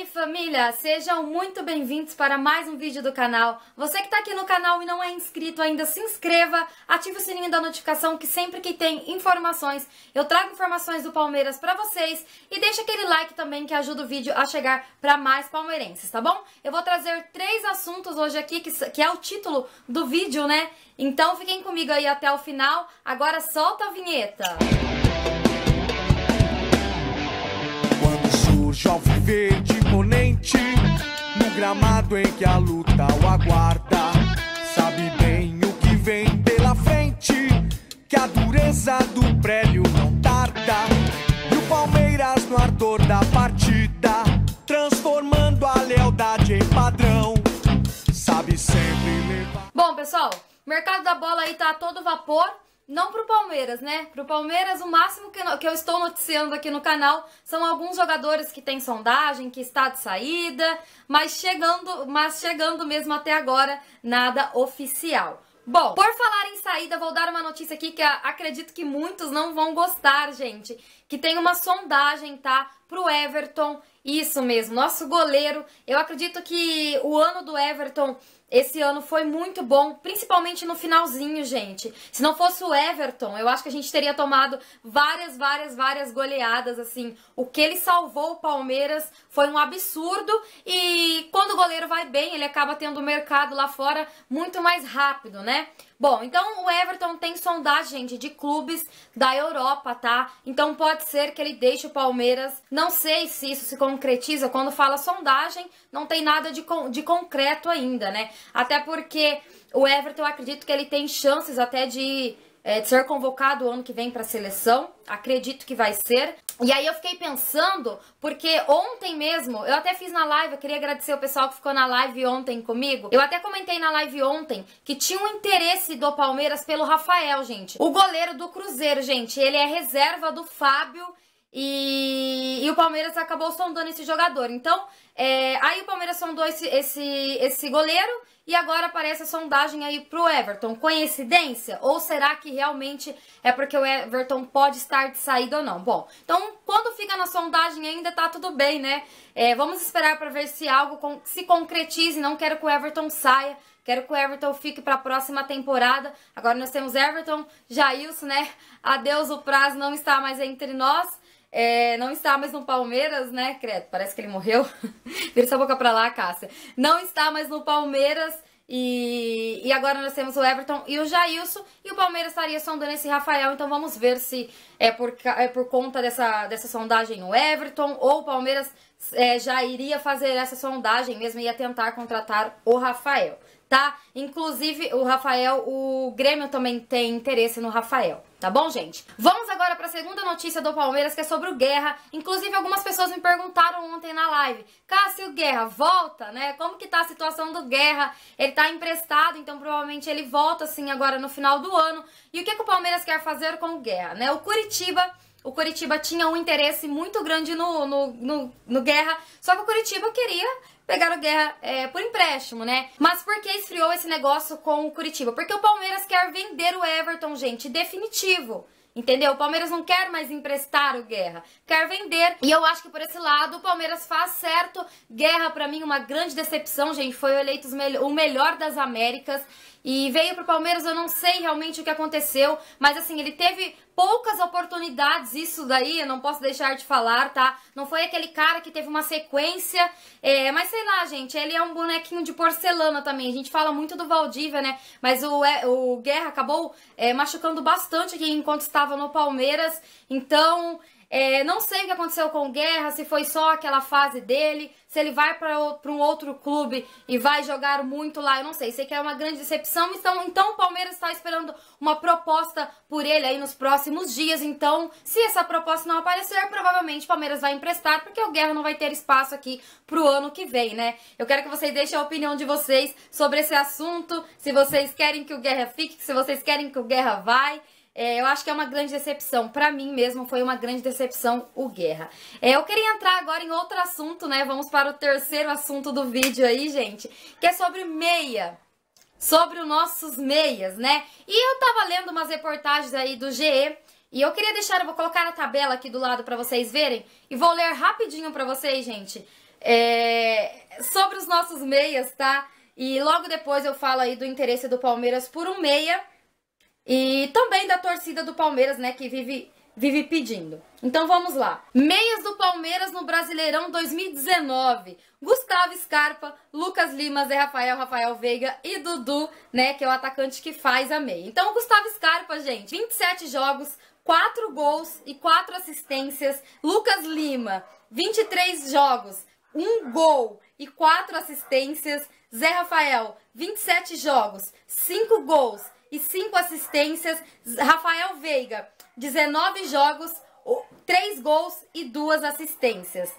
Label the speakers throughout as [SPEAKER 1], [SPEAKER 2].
[SPEAKER 1] aí família, sejam muito bem-vindos para mais um vídeo do canal. Você que está aqui no canal e não é inscrito ainda, se inscreva, ative o sininho da notificação que sempre que tem informações, eu trago informações do Palmeiras para vocês e deixa aquele like também que ajuda o vídeo a chegar para mais palmeirenses, tá bom? Eu vou trazer três assuntos hoje aqui, que, que é o título do vídeo, né? Então fiquem comigo aí até o final, agora solta a vinheta! Quando surge ao viver gramado em que a luta o aguarda. Sabe bem o que vem pela frente, que a dureza do prélio não tarda. E o Palmeiras no ardor da partida, transformando a lealdade em padrão. Sabe sempre levar. Bom, pessoal, mercado da bola aí tá todo vapor. Não pro Palmeiras, né? Pro Palmeiras, o máximo que eu, que eu estou noticiando aqui no canal são alguns jogadores que têm sondagem, que está de saída, mas chegando, mas chegando mesmo até agora, nada oficial. Bom, por falar em saída, vou dar uma notícia aqui que acredito que muitos não vão gostar, gente que tem uma sondagem, tá? Pro Everton. Isso mesmo, nosso goleiro. Eu acredito que o ano do Everton, esse ano foi muito bom, principalmente no finalzinho, gente. Se não fosse o Everton, eu acho que a gente teria tomado várias, várias, várias goleadas, assim. O que ele salvou o Palmeiras foi um absurdo e quando o goleiro vai bem, ele acaba tendo o mercado lá fora muito mais rápido, né? Bom, então o Everton tem sondagem, de clubes da Europa, tá? Então pode ser que ele deixe o Palmeiras. Não sei se isso se concretiza. Quando fala sondagem, não tem nada de, con de concreto ainda, né? Até porque o Everton, eu acredito que ele tem chances até de é, de ser convocado o ano que vem para a seleção, acredito que vai ser. E aí eu fiquei pensando, porque ontem mesmo, eu até fiz na live, eu queria agradecer o pessoal que ficou na live ontem comigo. Eu até comentei na live ontem que tinha um interesse do Palmeiras pelo Rafael, gente. O goleiro do Cruzeiro, gente, ele é reserva do Fábio e e o Palmeiras acabou sondando esse jogador. Então, é, aí o Palmeiras sondou esse, esse, esse goleiro e agora aparece a sondagem aí pro Everton. Coincidência? Ou será que realmente é porque o Everton pode estar de saída ou não? Bom, então quando fica na sondagem ainda tá tudo bem, né? É, vamos esperar para ver se algo se concretize. Não quero que o Everton saia. Quero que o Everton fique para a próxima temporada. Agora nós temos Everton, Jailson, né? Adeus, o prazo não está mais entre nós. É, não está mais no Palmeiras, né, Credo? Parece que ele morreu. Vira essa boca pra lá, Cássia. Não está mais no Palmeiras. E, e, agora nós temos o Everton e o Jailson. E o Palmeiras estaria sondando esse Rafael. Então vamos ver se é por, é por conta dessa, dessa sondagem o Everton ou o Palmeiras é, já iria fazer essa sondagem mesmo. Ia tentar contratar o Rafael, tá? Inclusive o Rafael, o Grêmio também tem interesse no Rafael. Tá bom, gente? Vamos agora para a segunda notícia do Palmeiras, que é sobre o Guerra. Inclusive, algumas pessoas me perguntaram ontem na live: Cássio Guerra volta, né? Como que tá a situação do Guerra? Ele tá emprestado, então provavelmente ele volta assim agora no final do ano. E o que, que o Palmeiras quer fazer com o Guerra, né? O Curitiba o Curitiba tinha um interesse muito grande no, no, no, no Guerra, só que o Curitiba queria pegar o Guerra é, por empréstimo, né? Mas por que esfriou esse negócio com o Curitiba? Porque o Palmeiras quer vender o Everton, gente, definitivo. Entendeu? O Palmeiras não quer mais emprestar o Guerra, quer vender. E eu acho que por esse lado o Palmeiras faz certo. Guerra, para mim, uma grande decepção, gente. Foi eleito o melhor das Américas. E veio pro Palmeiras, eu não sei realmente o que aconteceu, mas assim, ele teve poucas oportunidades isso daí, eu não posso deixar de falar, tá? Não foi aquele cara que teve uma sequência, é, mas sei lá, gente, ele é um bonequinho de porcelana também. A gente fala muito do Valdívia, né? Mas o, é, o Guerra acabou é, machucando bastante aqui enquanto estava no Palmeiras, então... É, não sei o que aconteceu com o Guerra, se foi só aquela fase dele, se ele vai para um outro clube e vai jogar muito lá, eu não sei. Sei que é uma grande decepção, então, então o Palmeiras está esperando uma proposta por ele aí nos próximos dias. Então, se essa proposta não aparecer, provavelmente o Palmeiras vai emprestar, porque o Guerra não vai ter espaço aqui pro ano que vem, né? Eu quero que vocês deixem a opinião de vocês sobre esse assunto, se vocês querem que o Guerra fique, se vocês querem que o Guerra vai. É, eu acho que é uma grande decepção. Pra mim mesmo, foi uma grande decepção o Guerra. É, eu queria entrar agora em outro assunto, né? Vamos para o terceiro assunto do vídeo aí, gente. Que é sobre meia sobre os nossos meias, né? E eu tava lendo umas reportagens aí do GE e eu queria deixar, eu vou colocar a tabela aqui do lado para vocês verem e vou ler rapidinho para vocês, gente, é... sobre os nossos meias, tá? E logo depois eu falo aí do interesse do Palmeiras por um meia e também da torcida do Palmeiras, né, que vive vive pedindo. Então vamos lá. Meias do Palmeiras no Brasileirão 2019. Gustavo Scarpa, Lucas Lima, Zé Rafael, Rafael Veiga e Dudu, né, que é o atacante que faz a meia. Então o Gustavo Scarpa, gente, 27 jogos, 4 gols e 4 assistências. Lucas Lima, 23 jogos, 1 gol e 4 assistências. Zé Rafael, 27 jogos, 5 gols e 5 assistências. Rafael Veiga, 19 jogos, 3 gols e 2 assistências.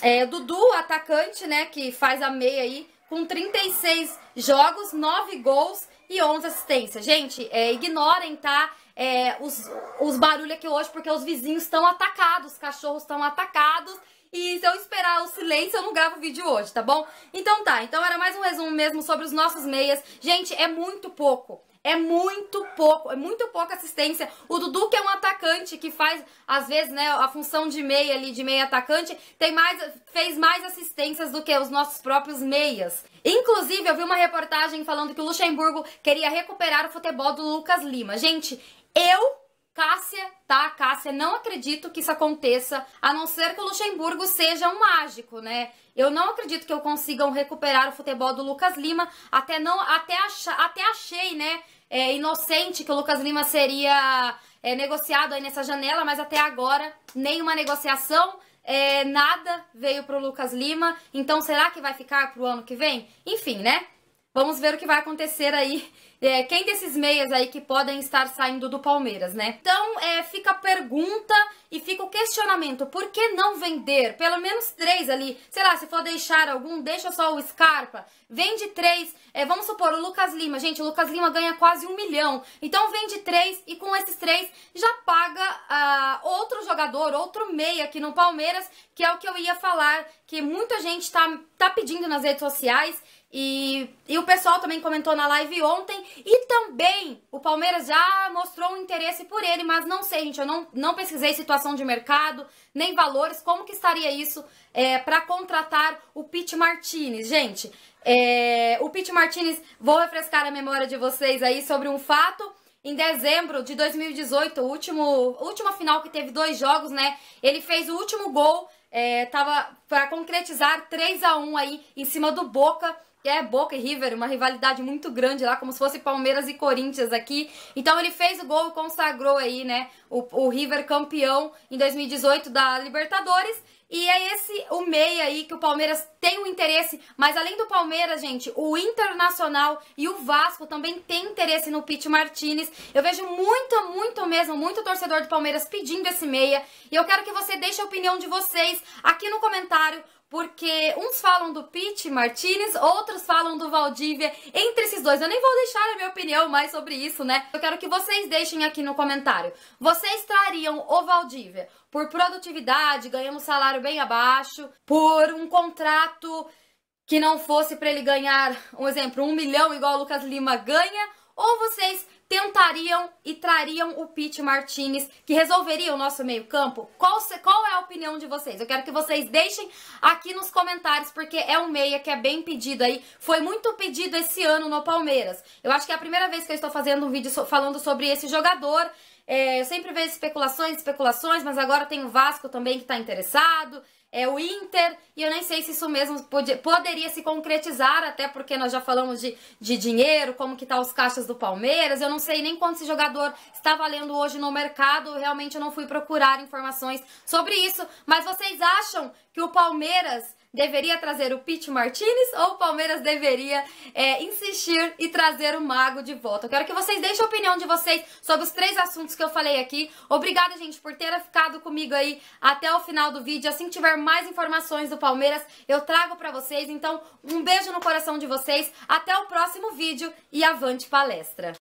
[SPEAKER 1] É, Dudu, atacante, né, que faz a meia aí, com 36 jogos, 9 gols e 11 assistências. Gente, é, ignorem, tá? É, os, os barulhos aqui hoje, porque os vizinhos estão atacados, os cachorros estão atacados. E se eu esperar o silêncio, eu não gravo vídeo hoje, tá bom? Então tá, então era mais um resumo mesmo sobre os nossos meias. Gente, é muito pouco. É muito pouco, é muito pouca assistência. O Dudu, que é um atacante, que faz, às vezes, né, a função de meia ali, de meia atacante, tem mais, fez mais assistências do que os nossos próprios meias. Inclusive, eu vi uma reportagem falando que o Luxemburgo queria recuperar o futebol do Lucas Lima. Gente, eu Cássia, tá? Cássia, não acredito que isso aconteça, a não ser que o Luxemburgo seja um mágico, né? Eu não acredito que eu consigam recuperar o futebol do Lucas Lima, até não, até, até achei, né, é, inocente que o Lucas Lima seria é, negociado aí nessa janela, mas até agora nenhuma negociação, é, nada veio pro Lucas Lima, então será que vai ficar pro ano que vem? Enfim, né? Vamos ver o que vai acontecer aí. É, quem desses meias aí que podem estar saindo do Palmeiras, né? Então, é, fica a pergunta e fica o questionamento. Por que não vender? Pelo menos três ali. Sei lá, se for deixar algum, deixa só o Scarpa. Vende três. É, vamos supor, o Lucas Lima. Gente, o Lucas Lima ganha quase um milhão. Então, vende três e com esses três já paga ah, outro jogador, outro meia aqui no Palmeiras, que é o que eu ia falar, que muita gente tá, tá pedindo nas redes sociais e, e o pessoal também comentou na live ontem. E também o Palmeiras já mostrou um interesse por ele, mas não sei, gente. Eu não, não pesquisei situação de mercado, nem valores. Como que estaria isso é, para contratar o Pete Martinez? Gente, é, o Pete Martinez, vou refrescar a memória de vocês aí sobre um fato. Em dezembro de 2018, último, última final que teve dois jogos, né? Ele fez o último gol, é, tava para concretizar 3 a 1 aí em cima do Boca que é Boca e River, uma rivalidade muito grande lá, como se fosse Palmeiras e Corinthians aqui. Então ele fez o gol e consagrou aí, né, o, o River campeão em 2018 da Libertadores. E é esse o meia aí que o Palmeiras tem o um interesse, mas além do Palmeiras, gente, o Internacional e o Vasco também tem interesse no Pete Martinez. Eu vejo muito, muito mesmo, muito torcedor do Palmeiras pedindo esse meia. E eu quero que você deixe a opinião de vocês aqui no comentário porque uns falam do Pete Martinez, outros falam do Valdívia. Entre esses dois, eu nem vou deixar a minha opinião mais sobre isso, né? Eu quero que vocês deixem aqui no comentário. Vocês trariam o Valdívia por produtividade, ganhando um salário bem abaixo, por um contrato que não fosse para ele ganhar, um exemplo, um milhão igual o Lucas Lima ganha, ou vocês tentariam e trariam o Pete Martinez, que resolveria o nosso meio-campo? Qual, qual é a opinião de vocês? Eu quero que vocês deixem aqui nos comentários, porque é um meia que é bem pedido aí. Foi muito pedido esse ano no Palmeiras. Eu acho que é a primeira vez que eu estou fazendo um vídeo falando sobre esse jogador. É, eu sempre vejo especulações, especulações, mas agora tem o Vasco também que está interessado, é o Inter, e eu nem sei se isso mesmo podia, poderia se concretizar, até porque nós já falamos de, de dinheiro, como que tá os caixas do Palmeiras, eu não sei nem quanto esse jogador está valendo hoje no mercado, realmente eu não fui procurar informações sobre isso, mas vocês acham que o Palmeiras deveria trazer o Pete Martinez ou o Palmeiras deveria é, insistir e trazer o Mago de volta. Eu quero que vocês deixem a opinião de vocês sobre os três assuntos que eu falei aqui. Obrigada, gente, por ter ficado comigo aí até o final do vídeo. Assim que tiver mais informações do Palmeiras, eu trago para vocês. Então, um beijo no coração de vocês. Até o próximo vídeo e avante palestra!